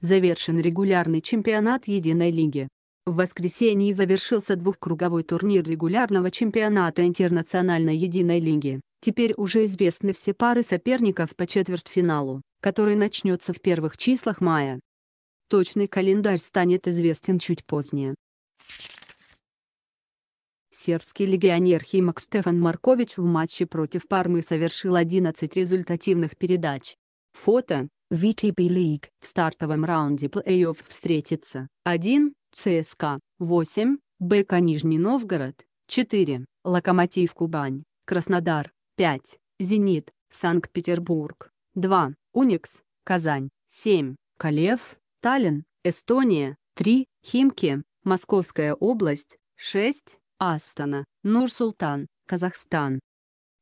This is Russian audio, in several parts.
завершен регулярный чемпионат единой лиги. В воскресенье завершился двухкруговой турнир регулярного чемпионата интернациональной единой лиги. Теперь уже известны все пары соперников по четвертьфиналу, который начнется в первых числах мая. Точный календарь станет известен чуть позднее. Сербский легионер Химок Стефан Маркович в матче против Пармы совершил 11 результативных передач. Фото VTB League в стартовом раунде плей-офф встретится 1. ЦСКА, 8. БК Нижний Новгород, 4. Локомотив Кубань, Краснодар, 5. Зенит, Санкт-Петербург, 2. Уникс, Казань, 7. Калев, Таллин, Эстония, 3. Химки, Московская область, 6. Астана, Нур-Султан, Казахстан.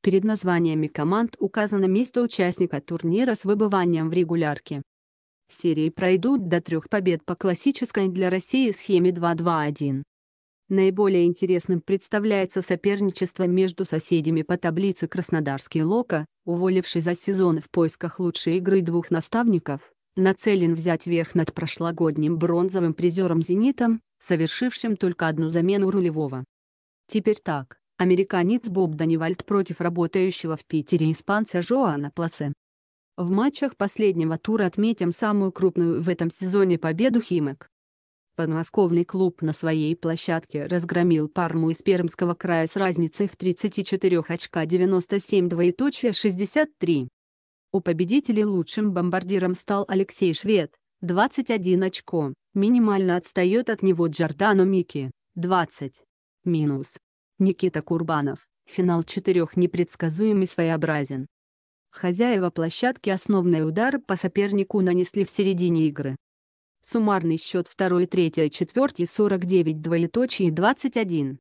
Перед названиями команд указано место участника турнира с выбыванием в регулярке. Серии пройдут до трех побед по классической для России схеме 2-2-1. Наиболее интересным представляется соперничество между соседями по таблице Краснодарский Лока, уволивший за сезон в поисках лучшей игры двух наставников, нацелен взять верх над прошлогодним бронзовым призером «Зенитом», совершившим только одну замену рулевого. Теперь так американец Боб Данивальд против работающего в Питере испанца Жоана Пласе. В матчах последнего тура отметим самую крупную в этом сезоне победу Химек. Подмосковный клуб на своей площадке разгромил Парму из Пермского края с разницей в 34 очка 97 двоеточие 63. У победителей лучшим бомбардиром стал Алексей Швед, 21 очко, минимально отстает от него Джордано Мики, 20. Минус. Никита Курбанов. Финал четырех непредсказуем и своеобразен. Хозяева площадки основный удар по сопернику нанесли в середине игры. Суммарный счет 2, 3, 4, 49, двоеточие 21.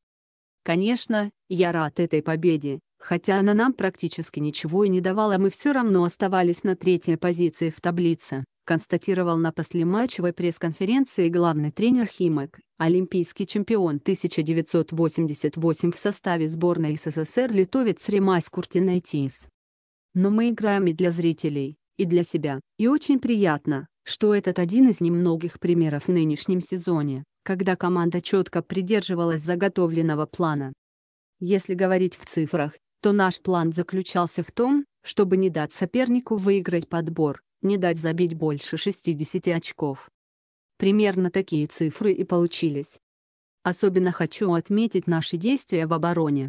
Конечно, я рад этой победе, хотя она нам практически ничего и не давала, мы все равно оставались на третьей позиции в таблице констатировал на послематчевой пресс-конференции главный тренер Химек, олимпийский чемпион 1988 в составе сборной СССР литовец Ремайс Куртинайтис. Но мы играем и для зрителей, и для себя, и очень приятно, что этот один из немногих примеров в нынешнем сезоне, когда команда четко придерживалась заготовленного плана. Если говорить в цифрах, то наш план заключался в том, чтобы не дать сопернику выиграть подбор, не дать забить больше 60 очков. Примерно такие цифры и получились. Особенно хочу отметить наши действия в обороне.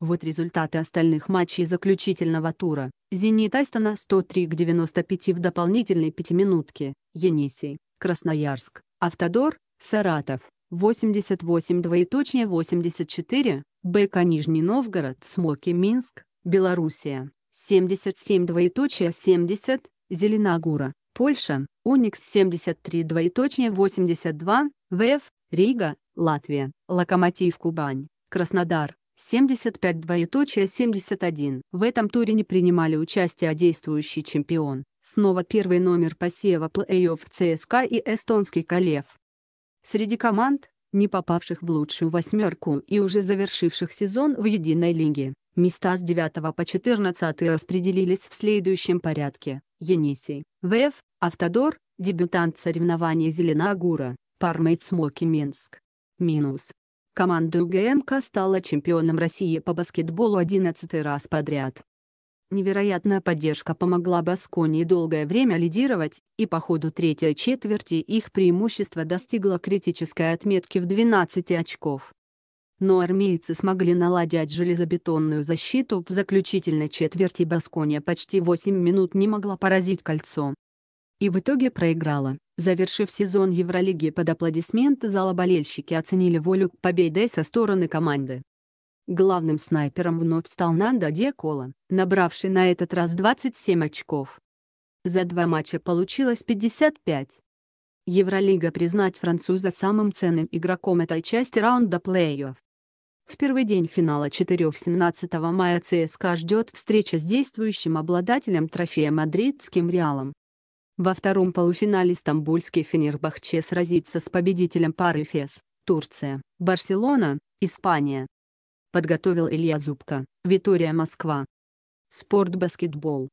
Вот результаты остальных матчей заключительного тура. «Зенит» Айстона 103 к 95 в дополнительной пятиминутке, «Енисей», Красноярск, «Автодор», «Саратов», 88 двоеточие 84, БК Нижний Новгород, Смоки Минск, Белоруссия, 77 двоеточие 70, Зеленогура, Польша, Уникс 73 82, ВФ, Рига, Латвия, Локомотив Кубань, Краснодар, 75 двоеточие 71. В этом туре не принимали участие действующий чемпион, снова первый номер посева плей-офф ЦСКА и эстонский Калев. Среди команд, не попавших в лучшую восьмерку и уже завершивших сезон в единой лиге, места с 9 по 14 распределились в следующем порядке. Енисей, ВФ, Автодор, дебютант соревнований Зеленогура, Пармейт Смоки Минск. Минус. Команда УГМК стала чемпионом России по баскетболу 11 раз подряд. Невероятная поддержка помогла Басконии долгое время лидировать, и по ходу третьей четверти их преимущество достигло критической отметки в 12 очков но армейцы смогли наладить железобетонную защиту в заключительной четверти Баскония почти 8 минут не могла поразить кольцо. И в итоге проиграла. Завершив сезон Евролиги под аплодисменты зала болельщики оценили волю к победе со стороны команды. Главным снайпером вновь стал Нанда Диакола, набравший на этот раз 27 очков. За два матча получилось 55. Евролига признать француза самым ценным игроком этой части раунда плей-офф. В первый день финала 4-17 мая ЦСКА ждет встреча с действующим обладателем трофея мадридским «Реалом». Во втором полуфинале стамбульский Фенербахче сразится с победителем пары «Фес», Турция, Барселона, Испания. Подготовил Илья Зубко, Витория Москва. Спорт-баскетбол.